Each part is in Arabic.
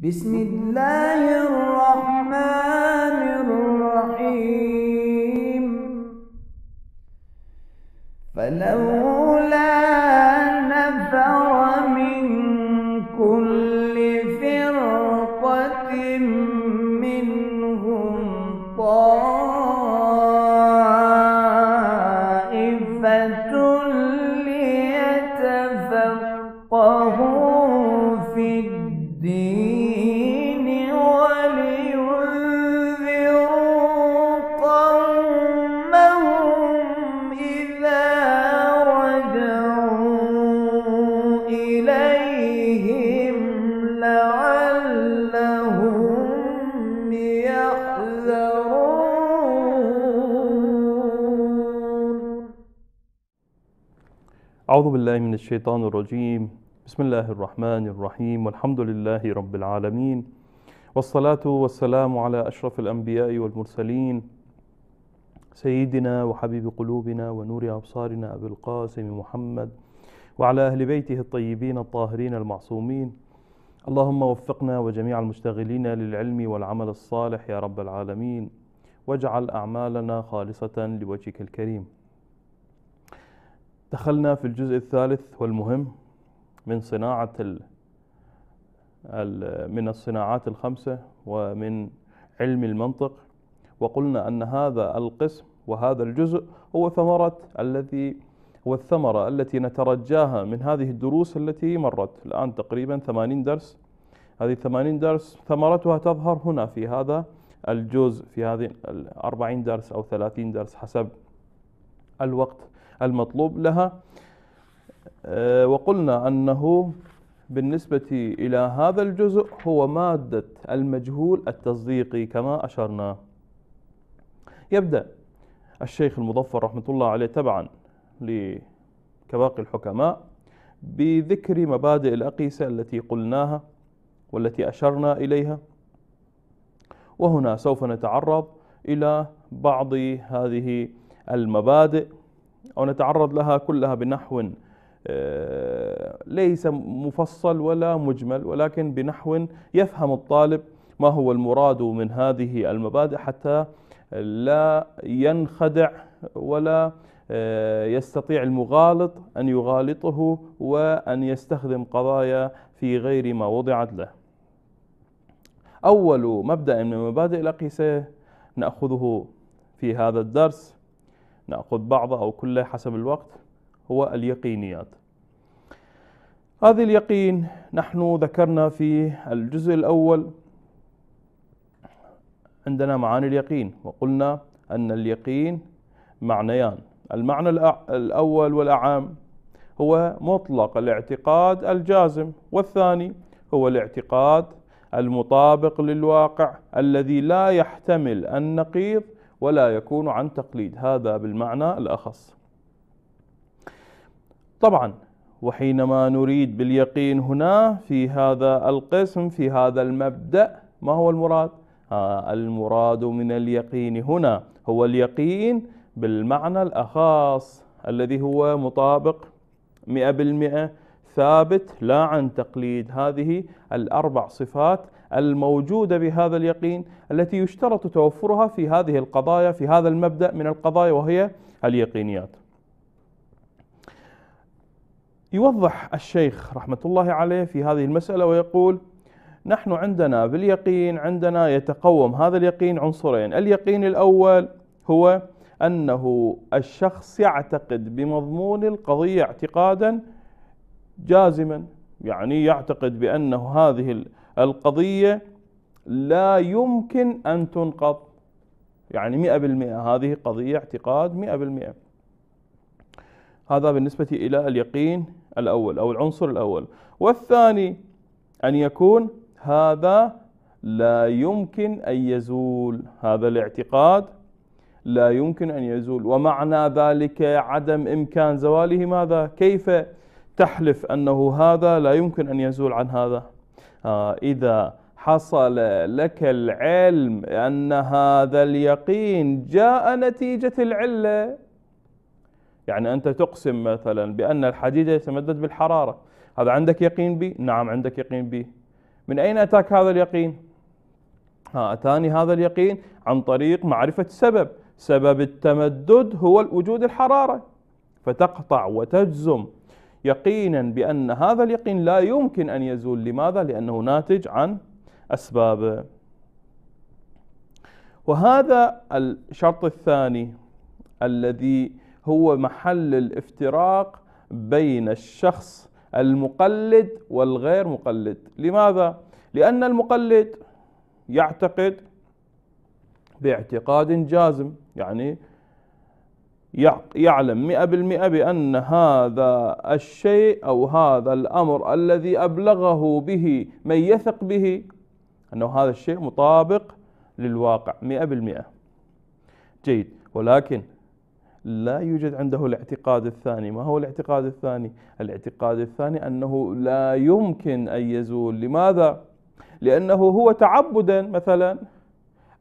بسم الله الرحمن الرحيم فلولا أعوذ بالله من الشيطان الرجيم بسم الله الرحمن الرحيم والحمد لله رب العالمين والصلاة والسلام على أشرف الأنبياء والمرسلين سيدنا وحبيب قلوبنا ونور أبصارنا أبي القاسم محمد وعلى أهل بيته الطيبين الطاهرين المعصومين اللهم وفقنا وجميع المشتغلين للعلم والعمل الصالح يا رب العالمين واجعل أعمالنا خالصة لوجهك الكريم دخلنا في الجزء الثالث والمهم من صناعة ال من الصناعات الخمسة ومن علم المنطق وقلنا أن هذا القسم وهذا الجزء هو ثمرة الذي والثمرة التي نترجاها من هذه الدروس التي مرت الآن تقريبا 80 درس هذه 80 درس ثمرتها تظهر هنا في هذا الجزء في هذه 40 درس أو 30 درس حسب الوقت المطلوب لها آه، وقلنا أنه بالنسبة إلى هذا الجزء هو مادة المجهول التصديقي كما أشرنا يبدأ الشيخ المظفر رحمة الله عليه تبعا لكباقي الحكماء بذكر مبادئ الأقيسة التي قلناها والتي أشرنا إليها وهنا سوف نتعرض إلى بعض هذه المبادئ أو نتعرض لها كلها بنحو آه، ليس مفصل ولا مجمل ولكن بنحو يفهم الطالب ما هو المراد من هذه المبادئ حتى لا ينخدع ولا آه، يستطيع المغالط أن يغالطه وأن يستخدم قضايا في غير ما وضعت له أول مبدأ من مبادئ الأقيسة نأخذه في هذا الدرس نأخذ بعض أو كله حسب الوقت هو اليقينيات هذه اليقين نحن ذكرنا في الجزء الأول عندنا معاني اليقين وقلنا أن اليقين معنيان المعنى الأول والأعام هو مطلق الاعتقاد الجازم والثاني هو الاعتقاد المطابق للواقع الذي لا يحتمل النقيض ولا يكون عن تقليد هذا بالمعنى الأخص طبعا وحينما نريد باليقين هنا في هذا القسم في هذا المبدأ ما هو المراد؟ آه المراد من اليقين هنا هو اليقين بالمعنى الأخاص الذي هو مطابق 100% ثابت لا عن تقليد هذه الأربع صفات الموجودة بهذا اليقين التي يشترط توفرها في هذه القضايا في هذا المبدأ من القضايا وهي اليقينيات يوضح الشيخ رحمة الله عليه في هذه المسألة ويقول نحن عندنا باليقين عندنا يتقوم هذا اليقين عنصرين اليقين الأول هو أنه الشخص يعتقد بمضمون القضية اعتقادا جازما يعني يعتقد بأنه هذه القضية لا يمكن أن تنقض يعني مئة بالمئة هذه قضية اعتقاد مئة بالمئة هذا بالنسبة إلى اليقين الأول أو العنصر الأول والثاني أن يكون هذا لا يمكن أن يزول هذا الاعتقاد لا يمكن أن يزول ومعنى ذلك عدم إمكان زواله ماذا؟ كيف تحلف أنه هذا لا يمكن أن يزول عن هذا؟ آه، إذا حصل لك العلم أن هذا اليقين جاء نتيجة العلة يعني أنت تقسم مثلا بأن الحديد يتمدد بالحرارة هذا عندك يقين به؟ نعم عندك يقين به من أين أتاك هذا اليقين؟ ها أتاني هذا اليقين عن طريق معرفة سبب سبب التمدد هو الوجود الحرارة فتقطع وتجزم يقينا بأن هذا اليقين لا يمكن أن يزول لماذا؟ لأنه ناتج عن أسبابه وهذا الشرط الثاني الذي هو محل الافتراق بين الشخص المقلد والغير مقلد لماذا؟ لأن المقلد يعتقد باعتقاد جازم يعني يعلم مئة بالمئة بأن هذا الشيء أو هذا الأمر الذي أبلغه به من يثق به أنه هذا الشيء مطابق للواقع مئة بالمئة جيد ولكن لا يوجد عنده الاعتقاد الثاني ما هو الاعتقاد الثاني؟ الاعتقاد الثاني أنه لا يمكن أن يزول لماذا؟ لأنه هو تعبدا مثلا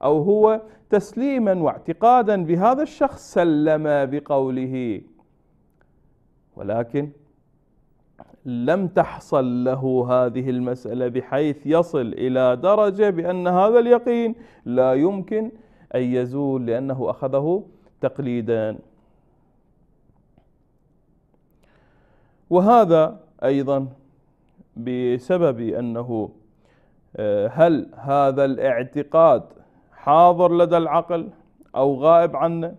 أو هو تسليما واعتقادا بهذا الشخص سلم بقوله ولكن لم تحصل له هذه المسألة بحيث يصل إلى درجة بأن هذا اليقين لا يمكن أن يزول لأنه أخذه تقليدا وهذا أيضا بسبب أنه آه، هل هذا الاعتقاد حاضر لدى العقل أو غائب عنه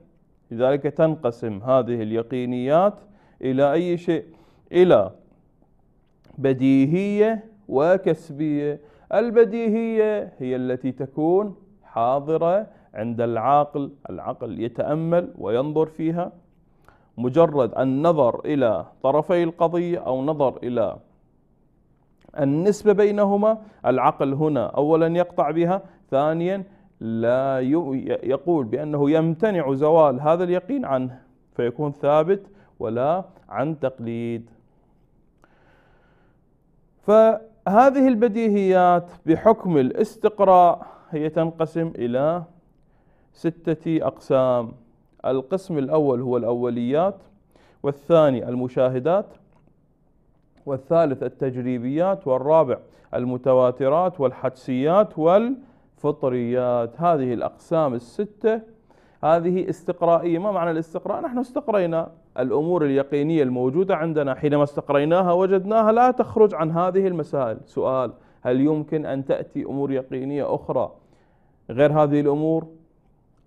لذلك تنقسم هذه اليقينيات إلى أي شيء إلى بديهية وكسبية البديهية هي التي تكون حاضرة عند العاقل العقل يتأمل وينظر فيها مجرد النظر إلى طرفي القضية أو نظر إلى النسبة بينهما العقل هنا أولا يقطع بها ثانيا لا يقول بأنه يمتنع زوال هذا اليقين عنه فيكون ثابت ولا عن تقليد فهذه البديهيات بحكم الاستقراء هي تنقسم إلى ستة أقسام القسم الأول هو الأوليات والثاني المشاهدات والثالث التجريبيات والرابع المتواترات والحدسيات وال فطريات هذه الأقسام الستة هذه استقرائية ما معنى الاستقراء؟ نحن استقرينا الأمور اليقينية الموجودة عندنا حينما استقريناها وجدناها لا تخرج عن هذه المسائل سؤال هل يمكن أن تأتي أمور يقينية أخرى غير هذه الأمور؟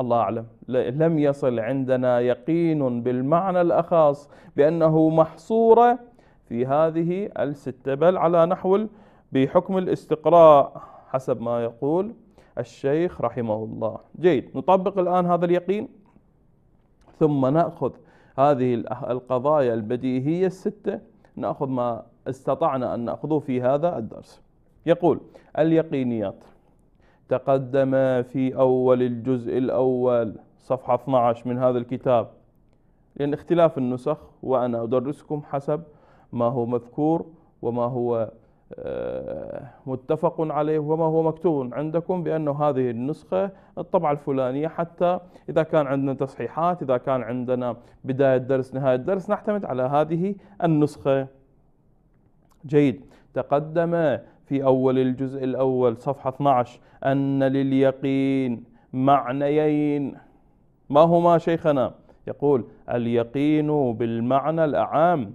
الله أعلم لم يصل عندنا يقين بالمعنى الأخص بأنه محصورة في هذه الستة بل على نحو بحكم الاستقراء حسب ما يقول الشيخ رحمه الله جيد نطبق الآن هذا اليقين ثم نأخذ هذه القضايا البديهية الستة نأخذ ما استطعنا أن نأخذه في هذا الدرس يقول اليقينيات تقدم في أول الجزء الأول صفحة 12 من هذا الكتاب لأن اختلاف النسخ وأنا أدرسكم حسب ما هو مذكور وما هو آه، متفق عليه وما هو مكتوب عندكم بأن هذه النسخة الطبعة الفلانية حتى إذا كان عندنا تصحيحات إذا كان عندنا بداية درس نهاية درس نعتمد على هذه النسخة جيد تقدم في أول الجزء الأول صفحة 12 أن لليقين معنيين ما هما شيخنا يقول اليقين بالمعنى الأعام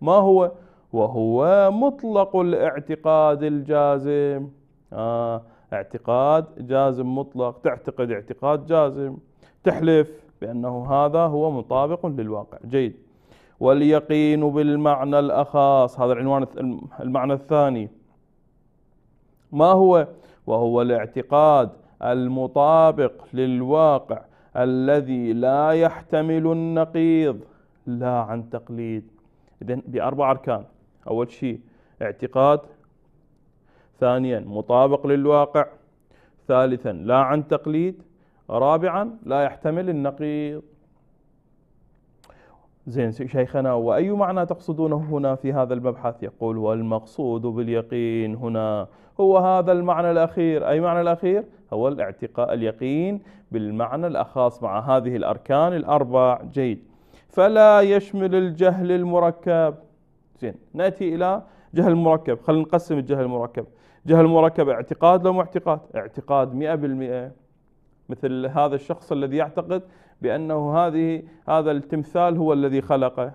ما هو وهو مطلق الاعتقاد الجازم آه اعتقاد جازم مطلق تعتقد اعتقاد جازم تحلف بأنه هذا هو مطابق للواقع جيد واليقين بالمعنى الأخاص هذا العنوان المعنى الثاني ما هو وهو الاعتقاد المطابق للواقع الذي لا يحتمل النقيض لا عن تقليد إذن بأربع أركان أول شيء اعتقاد ثانيا مطابق للواقع ثالثا لا عن تقليد رابعا لا يحتمل النقيض زين شيخنا وأي معنى تقصدونه هنا في هذا المبحث يقول والمقصود باليقين هنا هو هذا المعنى الأخير أي معنى الأخير هو الاعتقاء اليقين بالمعنى الأخاص مع هذه الأركان الأربع جيد فلا يشمل الجهل المركب زين ناتي الى جهل المركب خلينا نقسم الجهل المركب جهل المركب اعتقاد لو مو اعتقاد اعتقاد 100% مثل هذا الشخص الذي يعتقد بانه هذه هذا التمثال هو الذي خلقه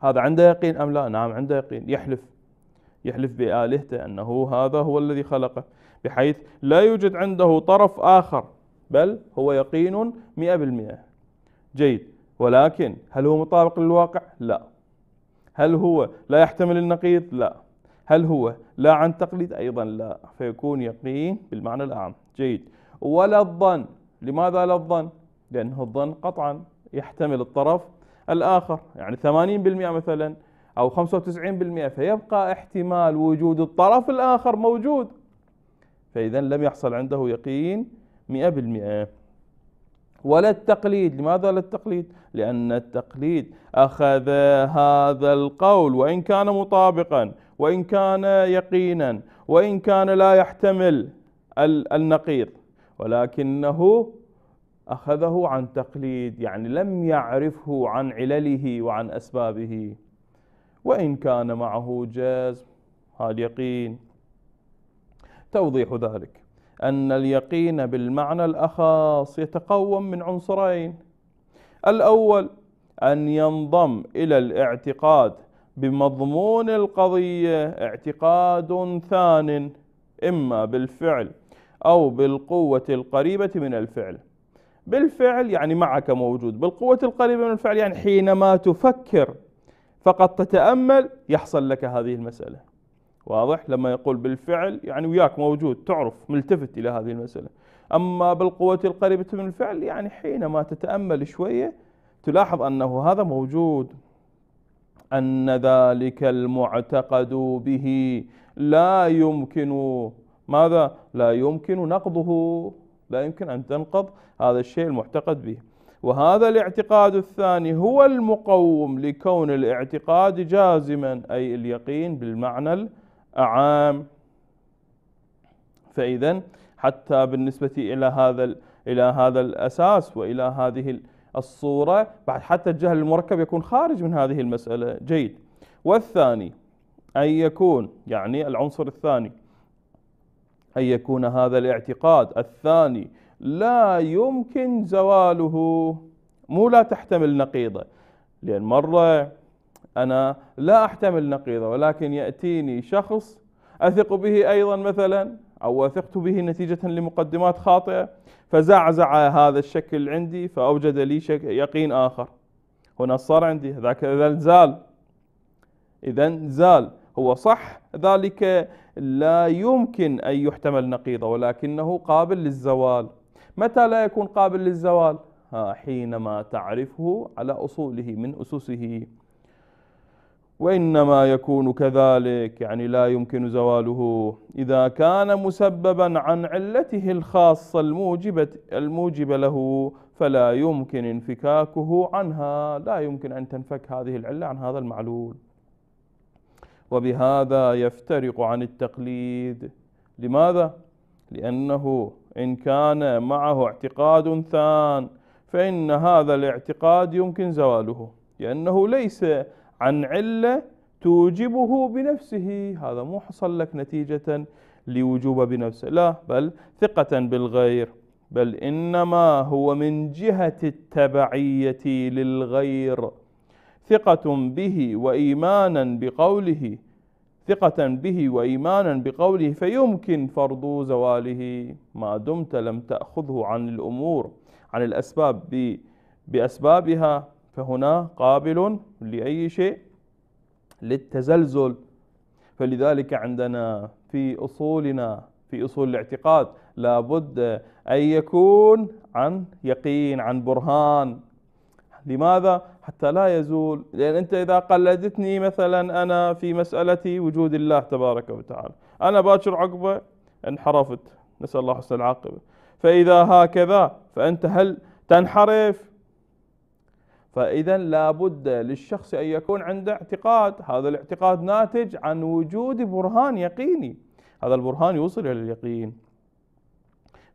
هذا عنده يقين ام لا نعم عنده يقين يحلف يحلف بالهته انه هذا هو الذي خلقه بحيث لا يوجد عنده طرف اخر بل هو يقين 100% جيد ولكن هل هو مطابق للواقع لا هل هو لا يحتمل النقيض لا هل هو لا عن تقليد أيضا لا فيكون يقين بالمعنى الأعم جيد ولا الظن لماذا لا الظن لأنه الظن قطعا يحتمل الطرف الآخر يعني 80% مثلا أو 95% فيبقى احتمال وجود الطرف الآخر موجود فإذا لم يحصل عنده يقين 100% ولا التقليد لماذا لا التقليد لأن التقليد أخذ هذا القول وإن كان مطابقا وإن كان يقينا وإن كان لا يحتمل النقيض ولكنه أخذه عن تقليد يعني لم يعرفه عن علله وعن أسبابه وإن كان معه جاز هذا يقين توضيح ذلك أن اليقين بالمعنى الأخص يتقوم من عنصرين الأول أن ينضم إلى الاعتقاد بمضمون القضية اعتقاد ثان إما بالفعل أو بالقوة القريبة من الفعل بالفعل يعني معك موجود بالقوة القريبة من الفعل يعني حينما تفكر فقط تتأمل يحصل لك هذه المسألة واضح لما يقول بالفعل يعني وياك موجود تعرف ملتفت إلى هذه المسألة أما بالقوة القريبة من الفعل يعني حينما تتأمل شوية تلاحظ أنه هذا موجود أن ذلك المعتقد به لا يمكن ماذا لا يمكن نقضه لا يمكن أن تنقض هذا الشيء المعتقد به وهذا الاعتقاد الثاني هو المقوم لكون الاعتقاد جازما أي اليقين بالمعنى عام فإذا حتى بالنسبة إلى هذا إلى هذا الأساس وإلى هذه الصورة بعد حتى الجهل المركب يكون خارج من هذه المسألة جيد والثاني أن يكون يعني العنصر الثاني أن يكون هذا الاعتقاد الثاني لا يمكن زواله مو لا تحتمل نقيضة لأن مرة أنا لا أحتمل نقيضة ولكن يأتيني شخص أثق به أيضا مثلا أو وثقت به نتيجة لمقدمات خاطئة فزعزع هذا الشكل عندي فأوجد لي شك يقين آخر هنا صار عندي ذاك إذا زال إذا زال هو صح ذلك لا يمكن أن يحتمل نقيضة ولكنه قابل للزوال متى لا يكون قابل للزوال حينما تعرفه على أصوله من أسسه وإنما يكون كذلك يعني لا يمكن زواله إذا كان مسببا عن علته الخاصة الموجبة الموجبة له فلا يمكن انفكاكه عنها لا يمكن أن تنفك هذه العلة عن هذا المعلول وبهذا يفترق عن التقليد لماذا؟ لأنه إن كان معه اعتقاد ثان فإن هذا الاعتقاد يمكن زواله لأنه ليس عن علة توجبه بنفسه هذا مو حصل لك نتيجة لوجوبه بنفسه لا بل ثقة بالغير بل إنما هو من جهة التبعية للغير ثقة به وإيمانا بقوله ثقة به وإيمانا بقوله فيمكن فرض زواله ما دمت لم تأخذه عن الأمور عن الأسباب بأسبابها فهنا قابل لأي شيء للتزلزل فلذلك عندنا في أصولنا في أصول الاعتقاد لابد أن يكون عن يقين عن برهان لماذا؟ حتى لا يزول لأن أنت إذا قلدتني مثلا أنا في مسألة وجود الله تبارك وتعالى أنا باكر عقبة انحرفت نسأل الله حسن العاقبة فإذا هكذا فأنت هل تنحرف فإذا لابد للشخص أن يكون عنده اعتقاد هذا الاعتقاد ناتج عن وجود برهان يقيني هذا البرهان يوصل إلى اليقين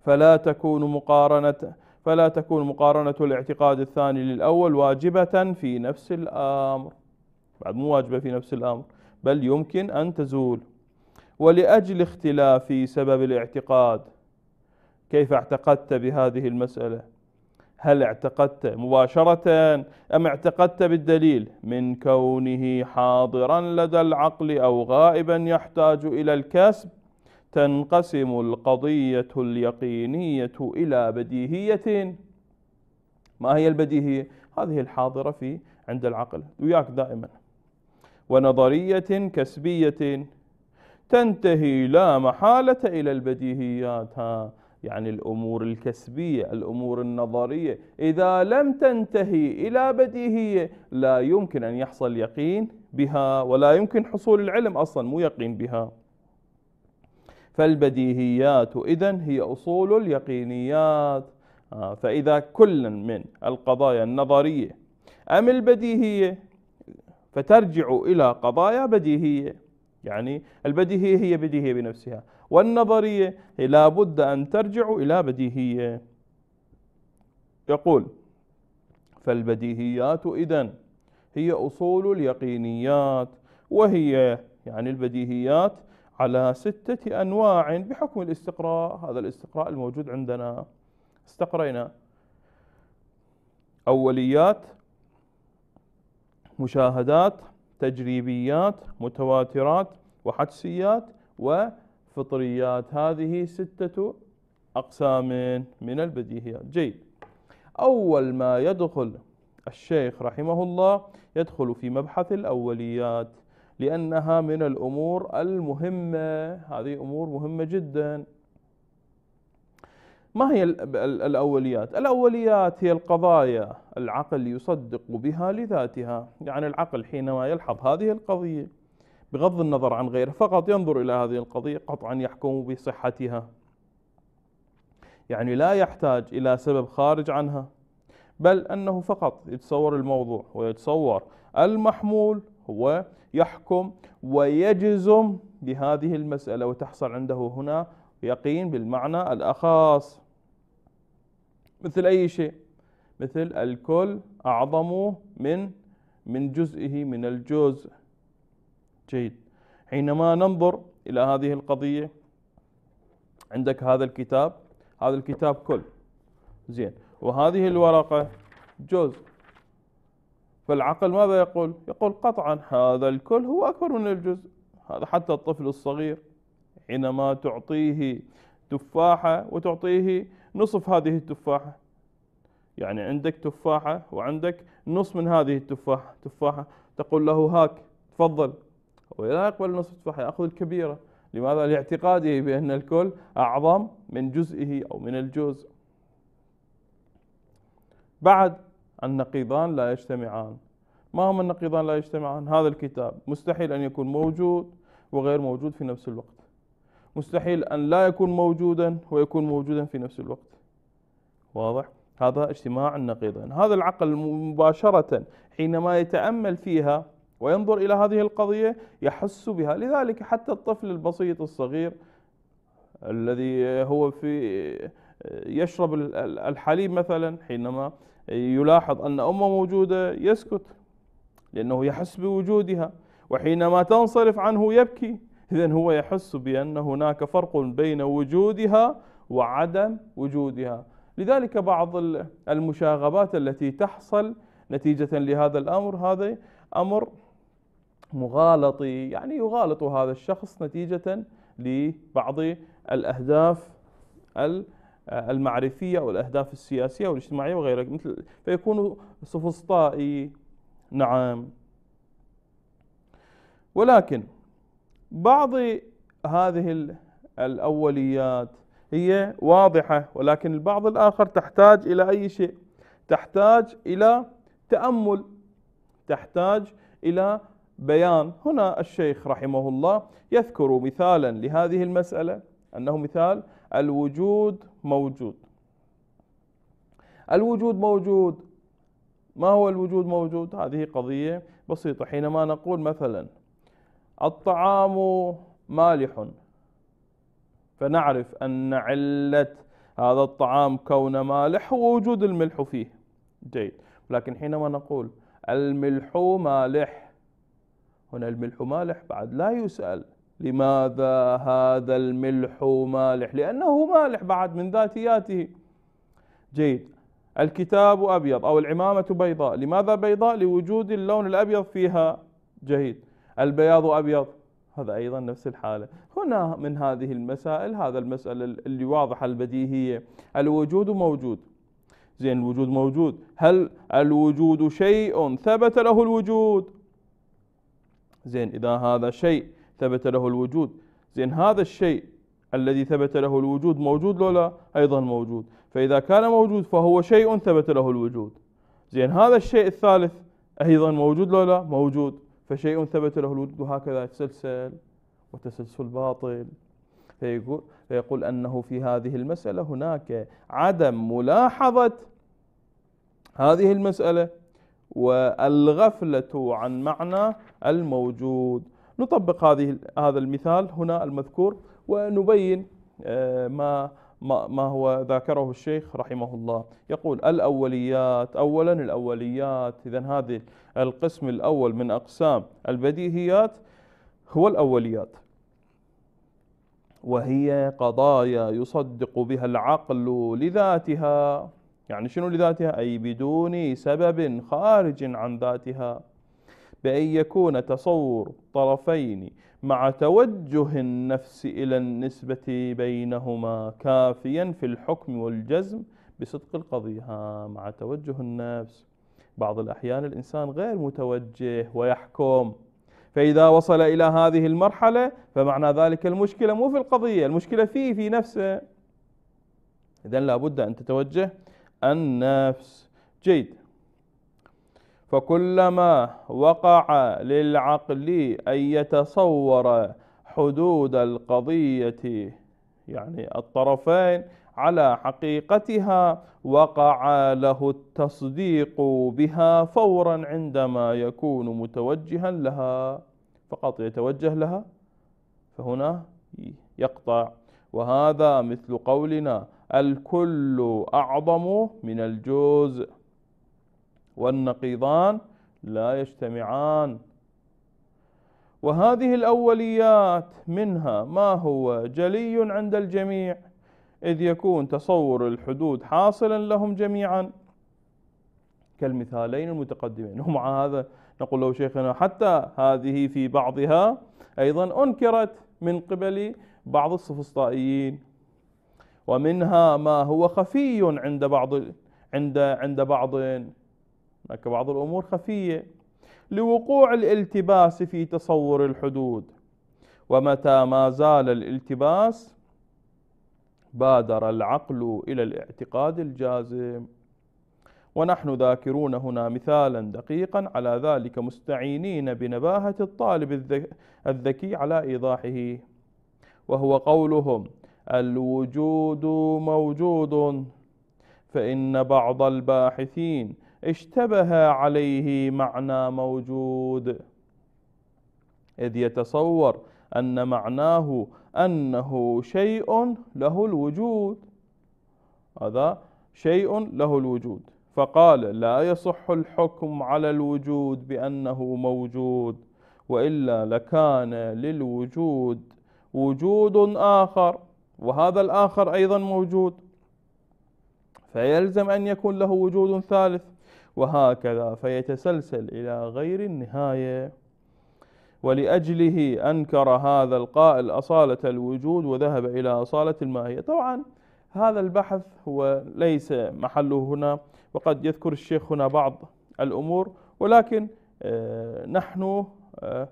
فلا تكون مقارنة فلا تكون مقارنة الاعتقاد الثاني للأول واجبة في نفس الأمر بعد مو واجبة في نفس الأمر بل يمكن أن تزول ولأجل اختلاف سبب الاعتقاد كيف اعتقدت بهذه المسألة هل اعتقدت مباشرة أم اعتقدت بالدليل من كونه حاضرا لدى العقل أو غائبا يحتاج إلى الكسب تنقسم القضية اليقينية إلى بديهية ما هي البديهية؟ هذه الحاضرة في عند العقل وياك دائما ونظرية كسبية تنتهي لا محالة إلى البديهيات ها يعني الأمور الكسبية الأمور النظرية إذا لم تنتهي إلى بديهية لا يمكن أن يحصل يقين بها ولا يمكن حصول العلم أصلا مو يقين بها فالبديهيات إذن هي أصول اليقينيات آه، فإذا كل من القضايا النظرية أم البديهية فترجع إلى قضايا بديهية يعني البديهية هي بديهية بنفسها والنظرية لا بد أن ترجع إلى بديهية يقول فالبديهيات إذن هي أصول اليقينيات وهي يعني البديهيات على ستة أنواع بحكم الاستقراء هذا الاستقراء الموجود عندنا استقرينا أوليات مشاهدات تجريبيات متواترات وحدسيات و فطريات هذه ستة أقسام من البديهيات جيد أول ما يدخل الشيخ رحمه الله يدخل في مبحث الأوليات لأنها من الأمور المهمة هذه أمور مهمة جدا ما هي الأوليات؟ الأوليات هي القضايا العقل يصدق بها لذاتها يعني العقل حينما يلحظ هذه القضية بغض النظر عن غيره فقط ينظر إلى هذه القضية قطعا يحكم بصحتها يعني لا يحتاج إلى سبب خارج عنها بل أنه فقط يتصور الموضوع ويتصور المحمول هو يحكم ويجزم بهذه المسألة وتحصل عنده هنا يقين بالمعنى الأخاص مثل أي شيء مثل الكل أعظم من من جزئه من الجزء جيد حينما ننظر إلى هذه القضية عندك هذا الكتاب هذا الكتاب كل زين وهذه الورقة جزء فالعقل ماذا يقول؟ يقول قطعا هذا الكل هو أكبر من الجزء هذا حتى الطفل الصغير حينما تعطيه تفاحة وتعطيه نصف هذه التفاحة يعني عندك تفاحة وعندك نصف من هذه التفاحة تفاحة تقول له هاك تفضل ولا يقبل النصف ياخذ الكبيرة لماذا؟ لاعتقاده بأن الكل أعظم من جزئه أو من الجزء بعد النقيضان لا يجتمعان ما هما النقيضان لا يجتمعان؟ هذا الكتاب مستحيل أن يكون موجود وغير موجود في نفس الوقت مستحيل أن لا يكون موجودا ويكون موجودا في نفس الوقت واضح؟ هذا اجتماع النقيضين هذا العقل مباشرة حينما يتأمل فيها وينظر إلى هذه القضية يحس بها لذلك حتى الطفل البسيط الصغير الذي هو في يشرب الحليب مثلا حينما يلاحظ أن أمه موجودة يسكت لأنه يحس بوجودها وحينما تنصرف عنه يبكي إذا هو يحس بأن هناك فرق بين وجودها وعدم وجودها لذلك بعض المشاغبات التي تحصل نتيجة لهذا الأمر هذا أمر مغالطي يعني يغالط هذا الشخص نتيجة لبعض الأهداف المعرفية أو الأهداف السياسية والاجتماعية وغيرها مثل فيكون سفسطائي نعم ولكن بعض هذه الأوليات هي واضحة ولكن البعض الآخر تحتاج إلى أي شيء تحتاج إلى تأمل تحتاج إلى بيان هنا الشيخ رحمه الله يذكر مثالا لهذه المسألة أنه مثال الوجود موجود الوجود موجود ما هو الوجود موجود هذه قضية بسيطة حينما نقول مثلا الطعام مالح فنعرف أن علة هذا الطعام كون مالح هو وجود الملح فيه جيد لكن حينما نقول الملح مالح هنا الملح مالح بعد لا يسأل لماذا هذا الملح مالح لأنه مالح بعد من ذاتياته جيد الكتاب أبيض أو العمامة بيضاء لماذا بيضاء لوجود اللون الأبيض فيها جيد البياض أبيض هذا أيضا نفس الحالة هنا من هذه المسائل هذا المسألة اللي واضحة البديهية الوجود موجود زين الوجود موجود هل الوجود شيء ثبت له الوجود زين إذا هذا شيء ثبت له الوجود زين هذا الشيء الذي ثبت له الوجود موجود لو لا أيضا موجود فإذا كان موجود فهو شيء ثبت له الوجود زين هذا الشيء الثالث أيضا موجود لو لا موجود فشيء ثبت له الوجود وهكذا يتسلسل وتسلسل باطل فيقول, فيقول أنه في هذه المسألة هناك عدم ملاحظة هذه المسألة والغفلة عن معنى الموجود نطبق هذه هذا المثال هنا المذكور ونبين آه، ما ما هو ذاكره الشيخ رحمه الله يقول الأوليات أولا الأوليات إذا هذه القسم الأول من أقسام البديهيات هو الأوليات وهي قضايا يصدق بها العقل لذاتها يعني شنو لذاتها أي بدون سبب خارج عن ذاتها بأن يكون تصور طرفين مع توجه النفس إلى النسبة بينهما كافيا في الحكم والجزم بصدق القضية مع توجه النفس بعض الأحيان الإنسان غير متوجه ويحكم فإذا وصل إلى هذه المرحلة فمعنى ذلك المشكلة مو في القضية المشكلة فيه في نفسه إذا لابد أن تتوجه النفس جيد فكلما وقع للعقل أن يتصور حدود القضية يعني الطرفين على حقيقتها وقع له التصديق بها فورا عندما يكون متوجها لها فقط يتوجه لها فهنا يقطع وهذا مثل قولنا الكل أعظم من الجزء والنقيضان لا يجتمعان وهذه الأوليات منها ما هو جلي عند الجميع إذ يكون تصور الحدود حاصلا لهم جميعا كالمثالين المتقدمين ومع هذا نقول له شيخنا حتى هذه في بعضها أيضا أنكرت من قبل بعض السفسطائيين ومنها ما هو خفي عند بعض عند عند بعض هناك بعض الامور خفيه لوقوع الالتباس في تصور الحدود ومتى ما زال الالتباس بادر العقل الى الاعتقاد الجازم ونحن ذاكرون هنا مثالا دقيقا على ذلك مستعينين بنباهه الطالب الذكي على ايضاحه وهو قولهم الوجود موجود فإن بعض الباحثين اشتبه عليه معنى موجود إذ يتصور أن معناه أنه شيء له الوجود هذا شيء له الوجود فقال لا يصح الحكم على الوجود بأنه موجود وإلا لكان للوجود وجود آخر وهذا الآخر أيضا موجود فيلزم أن يكون له وجود ثالث وهكذا فيتسلسل إلى غير النهاية ولأجله أنكر هذا القائل أصالة الوجود وذهب إلى أصالة الماهية طبعا هذا البحث هو ليس محله هنا وقد يذكر الشيخ هنا بعض الأمور ولكن آه، نحن آه،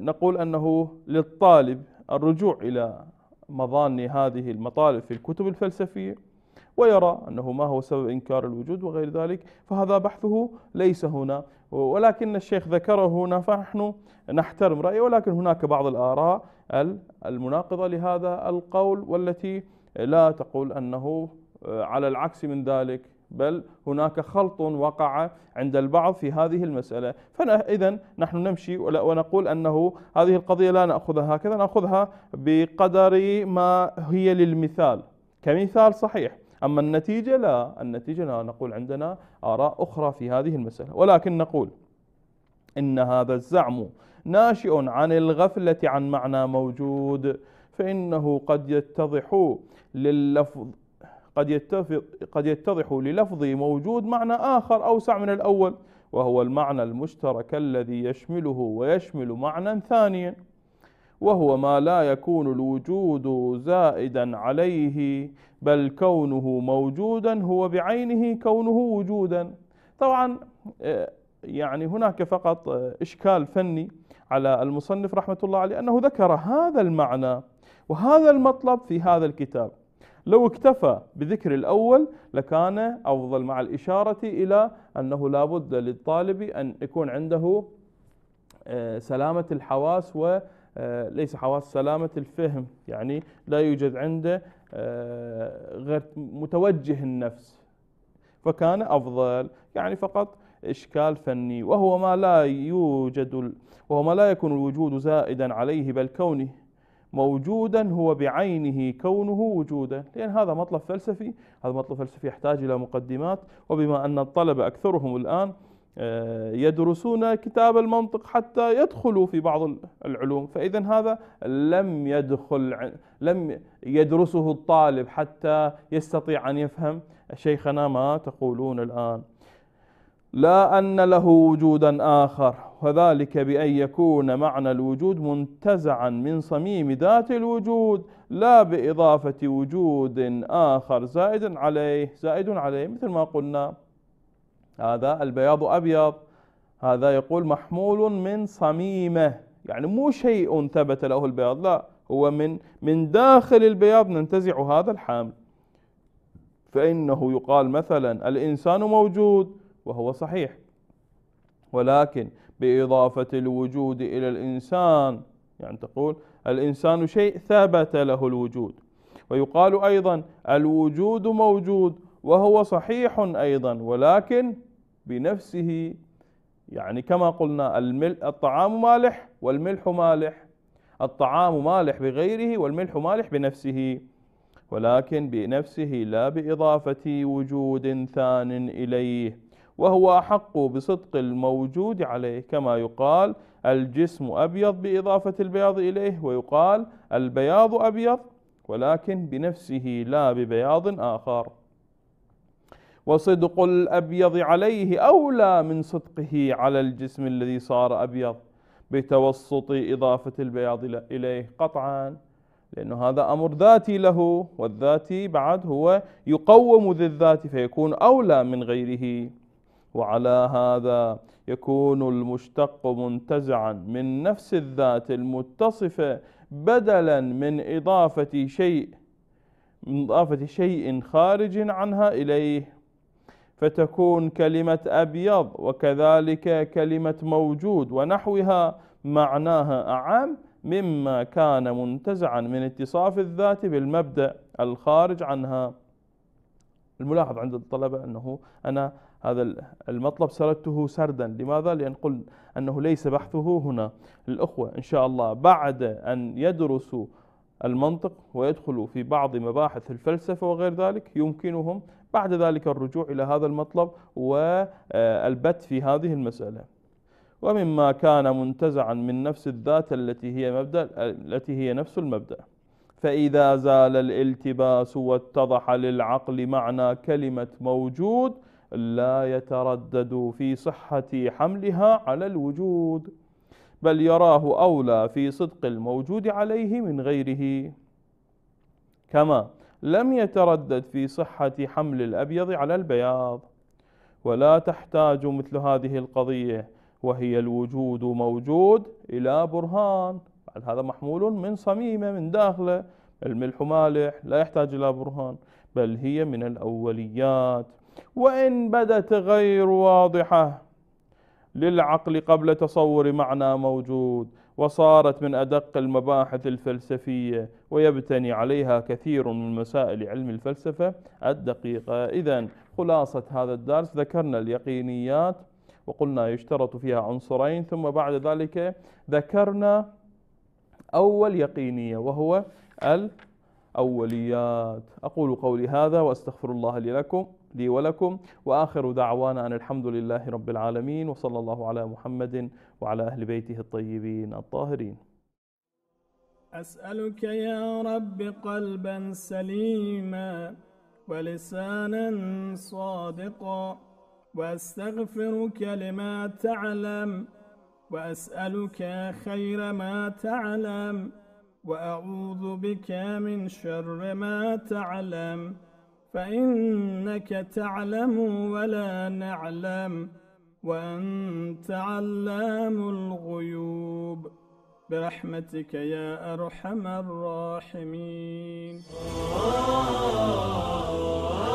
نقول أنه للطالب الرجوع إلى مظان هذه المطالب في الكتب الفلسفية ويرى أنه ما هو سبب إنكار الوجود وغير ذلك فهذا بحثه ليس هنا ولكن الشيخ ذكره هنا فنحن نحترم رأيه ولكن هناك بعض الآراء المناقضة لهذا القول والتي لا تقول أنه آه، على العكس من ذلك بل هناك خلط وقع عند البعض في هذه المسألة فإذا نحن نمشي ونقول أنه هذه القضية لا نأخذها هكذا نأخذها بقدر ما هي للمثال كمثال صحيح أما النتيجة لا النتيجة لا نقول عندنا آراء أخرى في هذه المسألة ولكن نقول إن هذا الزعم ناشئ عن الغفلة عن معنى موجود فإنه قد يتضح لللفظ قد, يتفق قد يتضح للفظ موجود معنى آخر أوسع من الأول وهو المعنى المشترك الذي يشمله ويشمل معنى ثانيا وهو ما لا يكون الوجود زائدا عليه بل كونه موجودا هو بعينه كونه وجودا طبعا آه، يعني هناك فقط آه، إشكال فني على المصنف رحمة الله عليه أنه ذكر هذا المعنى وهذا المطلب في هذا الكتاب لو اكتفى بذكر الأول لكان أفضل مع الإشارة إلى أنه لابد للطالب أن يكون عنده آه، سلامة الحواس وليس آه، حواس سلامة الفهم يعني لا يوجد عنده آه، غير متوجه النفس فكان أفضل يعني فقط إشكال فني وهو ما لا يوجد وهو ما لا يكون الوجود زائدا عليه بل كونه موجودا هو بعينه كونه وجودا لأن هذا مطلب فلسفي هذا مطلب فلسفي يحتاج إلى مقدمات وبما أن الطلبة أكثرهم الآن آه، يدرسون كتاب المنطق حتى يدخلوا في بعض العلوم فإذا هذا لم يدخل لم يدرسه الطالب حتى يستطيع أن يفهم شيخنا ما تقولون الآن لا أن له وجودا آخر وذلك بأن يكون معنى الوجود منتزعا من صميم ذات الوجود لا بإضافة وجود آخر زائد عليه زائد عليه مثل ما قلنا هذا البياض أبيض هذا يقول محمول من صميمه يعني مو شيء ثبت له البياض لا هو من من داخل البياض ننتزع هذا الحامل فإنه يقال مثلا الإنسان موجود وهو صحيح ولكن بإضافة الوجود إلى الإنسان يعني تقول الإنسان شيء ثبت له الوجود ويقال أيضا الوجود موجود وهو صحيح أيضا ولكن بنفسه يعني كما قلنا الطعام مالح والملح مالح الطعام مالح بغيره والملح مالح بنفسه ولكن بنفسه لا بإضافة وجود ثان إليه وهو أحق بصدق الموجود عليه كما يقال الجسم أبيض بإضافة البياض إليه ويقال البياض أبيض ولكن بنفسه لا ببياض آخر وصدق الأبيض عليه أولى من صدقه على الجسم الذي صار أبيض بتوسط إضافة البياض إليه قطعا لأنه هذا أمر ذاتي له والذاتي بعد هو يقوم ذي الذات فيكون أولى من غيره وعلى هذا يكون المشتق منتزعا من نفس الذات المتصفة بدلا من إضافة شيء من إضافة شيء خارج عنها إليه فتكون كلمة أبيض وكذلك كلمة موجود ونحوها معناها أعم مما كان منتزعا من اتصاف الذات بالمبدأ الخارج عنها الملاحظ عند الطلبة أنه أنا هذا المطلب سردته سردا لماذا؟ لأن قلت أنه ليس بحثه هنا الأخوة إن شاء الله بعد أن يدرسوا المنطق ويدخلوا في بعض مباحث الفلسفة وغير ذلك يمكنهم بعد ذلك الرجوع إلى هذا المطلب والبت في هذه المسألة ومما كان منتزعا من نفس الذات التي هي مبدأ التي هي نفس المبدأ فإذا زال الالتباس واتضح للعقل معنى كلمة موجود لا يتردد في صحة حملها على الوجود بل يراه أولى في صدق الموجود عليه من غيره كما لم يتردد في صحة حمل الأبيض على البياض ولا تحتاج مثل هذه القضية وهي الوجود موجود إلى برهان هل هذا محمول من صميمه من داخله الملح مالح لا يحتاج إلى برهان بل هي من الأوليات وإن بدت غير واضحة للعقل قبل تصور معنى موجود وصارت من أدق المباحث الفلسفية ويبتني عليها كثير من مسائل علم الفلسفة الدقيقة إذا خلاصة هذا الدرس ذكرنا اليقينيات وقلنا يشترط فيها عنصرين ثم بعد ذلك ذكرنا أول يقينية وهو الأوليات أقول قولي هذا وأستغفر الله لي لكم لي ولكم وآخر دعوانا أن الحمد لله رب العالمين وصلى الله على محمد وعلى أهل بيته الطيبين الطاهرين أسألك يا رب قلبا سليما ولسانا صادقا واستغفرك لما تعلم وأسألك خير ما تعلم وأعوذ بك من شر ما تعلم فإنك تعلم ولا نعلم وأنت علام الغيوب برحمتك يا أرحم الراحمين